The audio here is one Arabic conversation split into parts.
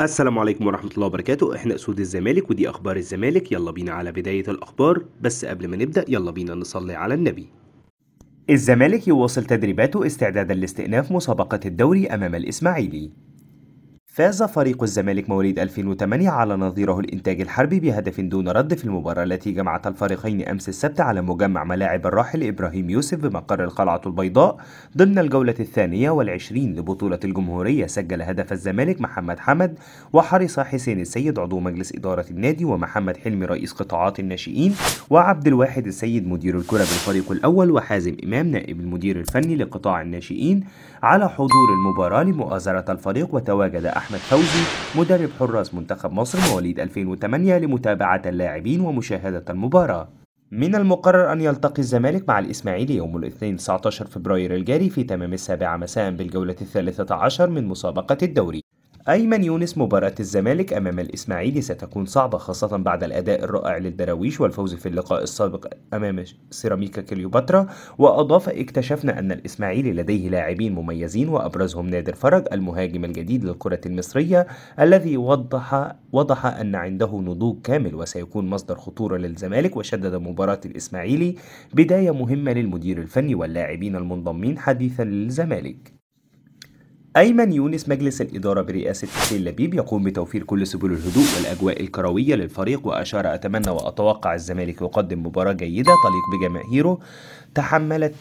السلام عليكم ورحمة الله وبركاته احنا اسود الزمالك ودي اخبار الزمالك يلا بينا على بداية الاخبار بس قبل ما نبدأ يلا بينا نصلي على النبي الزمالك يواصل تدريباته استعدادا لاستئناف مسابقة الدوري امام الاسماعيلي فاز فريق الزمالك مواليد 2008 على نظيره الإنتاج الحربي بهدف دون رد في المباراة التي جمعت الفريقين أمس السبت على مجمع ملاعب الراحل إبراهيم يوسف بمقر القلعة البيضاء ضمن الجولة الثانية والعشرين لبطولة الجمهورية سجل هدف الزمالك محمد حمد وحرص حسين السيد عضو مجلس إدارة النادي ومحمد حلمي رئيس قطاعات الناشئين وعبد الواحد السيد مدير الكرة بالفريق الأول وحازم إمام نائب المدير الفني لقطاع الناشئين على حضور المباراة لمؤازرة الفريق وتواجد أحمد فوزي مدرب حراس منتخب مصر مواليد 2008 لمتابعة اللاعبين ومشاهدة المباراة من المقرر أن يلتقي الزمالك مع الإسماعيلي يوم الاثنين 19 فبراير الجاري في تمام السابعة مساء بالجولة الثالثة عشر من مسابقة الدوري أيمن يونس مباراة الزمالك أمام الإسماعيلي ستكون صعبة خاصة بعد الأداء الرائع للدراويش والفوز في اللقاء السابق أمام سيراميكا كليوباترا وأضاف اكتشفنا أن الإسماعيلي لديه لاعبين مميزين وأبرزهم نادر فرج المهاجم الجديد للكرة المصرية الذي وضح وضح أن عنده نضوج كامل وسيكون مصدر خطورة للزمالك وشدد مباراة الإسماعيلي بداية مهمة للمدير الفني واللاعبين المنضمين حديثا للزمالك أيمن يونس مجلس الإدارة برئاسة حسين لبيب يقوم بتوفير كل سبل الهدوء والأجواء الكروية للفريق وأشار أتمنى وأتوقع الزمالك يقدم مباراة جيدة تليق بجماهيره تحملت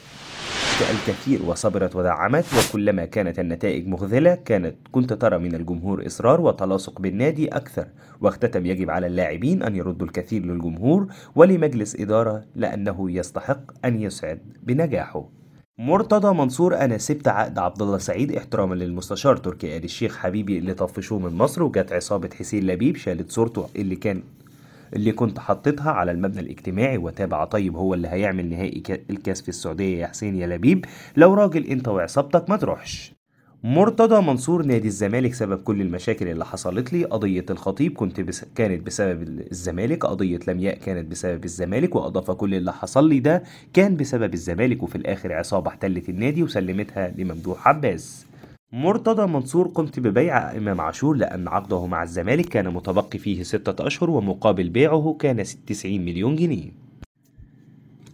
الكثير وصبرت ودعمت وكلما كانت النتائج مخذلة كانت كنت ترى من الجمهور إصرار وتلاصق بالنادي أكثر واختتم يجب على اللاعبين أن يردوا الكثير للجمهور ولمجلس إدارة لأنه يستحق أن يسعد بنجاحه مرتضى منصور انا سبت عقد عبد الله سعيد احتراما للمستشار تركي آل الشيخ حبيبي اللي طفشوه من مصر وجت عصابه حسين لبيب شالت صورته اللي كان اللي كنت حطيتها على المبنى الاجتماعي وتابع طيب هو اللي هيعمل نهائي الكاس في السعوديه يا حسين يا لبيب لو راجل انت وعصابتك ما تروحش مرتضى منصور نادي الزمالك سبب كل المشاكل اللي حصلت لي قضية الخطيب كنت بس كانت بسبب الزمالك قضية لمياء كانت بسبب الزمالك وأضاف كل اللي حصل لي ده كان بسبب الزمالك وفي الآخر عصابة احتلت النادي وسلمتها لممدوح عباس مرتضى منصور قمت ببيع إمام عاشور لأن عقده مع الزمالك كان متبقي فيه ستة أشهر ومقابل بيعه كان 90 مليون جنيه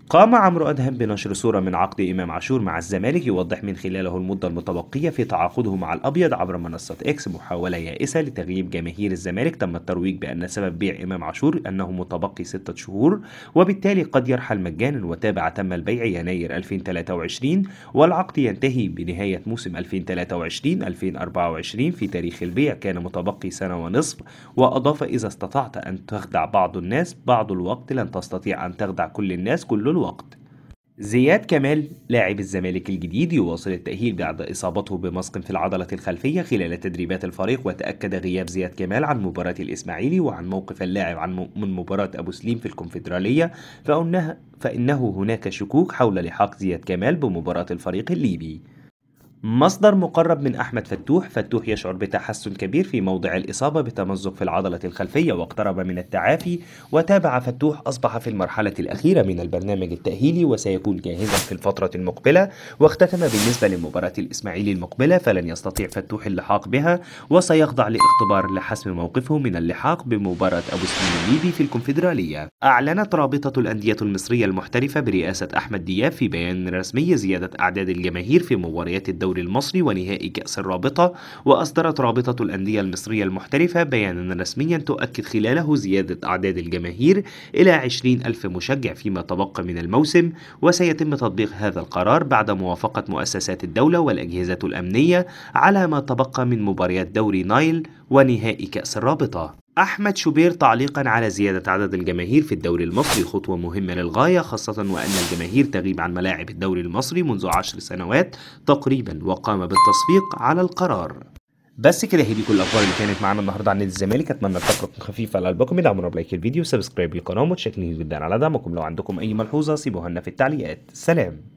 قام عمرو أدهم بنشر صورة من عقد إمام عاشور مع الزمالك يوضح من خلاله المدة المتبقية في تعاقده مع الأبيض عبر منصة إكس محاولة يائسة لتغييب جماهير الزمالك تم الترويج بأن سبب بيع إمام عاشور أنه متبقي ستة شهور وبالتالي قد يرحل مجانا وتابع تم البيع يناير 2023 والعقد ينتهي بنهاية موسم 2023-2024 في تاريخ البيع كان متبقي سنة ونصف وأضاف إذا استطعت أن تخدع بعض الناس بعض الوقت لن تستطيع أن تخدع كل الناس كل الوقت زياد كمال لاعب الزمالك الجديد يواصل التأهيل بعد إصابته بمسق في العضلة الخلفية خلال تدريبات الفريق وتأكد غياب زياد كمال عن مباراة الإسماعيلي وعن موقف اللاعب عن من مباراة أبو سليم في الكونفدرالية فإنه هناك شكوك حول لحاق زياد كمال بمباراة الفريق الليبي مصدر مقرب من أحمد فتوح فتوح يشعر بتحسن كبير في موضع الإصابة بتمزق في العضلة الخلفية واقترب من التعافي وتابع فتوح أصبح في المرحلة الأخيرة من البرنامج التأهيلي وسيكون جاهزا في الفترة المقبلة واختتم بالنسبة لمباراة الإسماعيلي المقبلة فلن يستطيع فتوح اللحاق بها وسيخضع لاختبار لحسم موقفه من اللحاق بمباراة أبو سليم الليبي في الكونفدرالية أعلنت رابطة الأندية المصرية المحترفة برئاسة أحمد دياب في بيان رسمي زيادة أعداد الجماهير في مباريات الدوري الدوري المصري ونهائي كأس الرابطة وأصدرت رابطة الأندية المصرية المحترفة بيانا رسميا تؤكد خلاله زيادة أعداد الجماهير إلى 20 ألف مشجع فيما تبقى من الموسم وسيتم تطبيق هذا القرار بعد موافقة مؤسسات الدولة والأجهزة الأمنية على ما تبقى من مباريات دوري نايل ونهائي كأس الرابطة أحمد شوبير تعليقا على زيادة عدد الجماهير في الدوري المصري خطوة مهمة للغاية خاصة وأن الجماهير تغيب عن ملاعب الدوري المصري منذ عشر سنوات تقريبا وقام بالتصفيق على القرار بس كده هي دي كل الاخبار اللي كانت معانا النهارده عن نادي الزمالك اتمنى الفقره تكون خفيفه على قلبكم يدعمونا بلايك الفيديو سبسكرايب للقناه ومتشكرين جدا على دعمكم لو عندكم اي ملحوظه سيبوها لنا في التعليقات سلام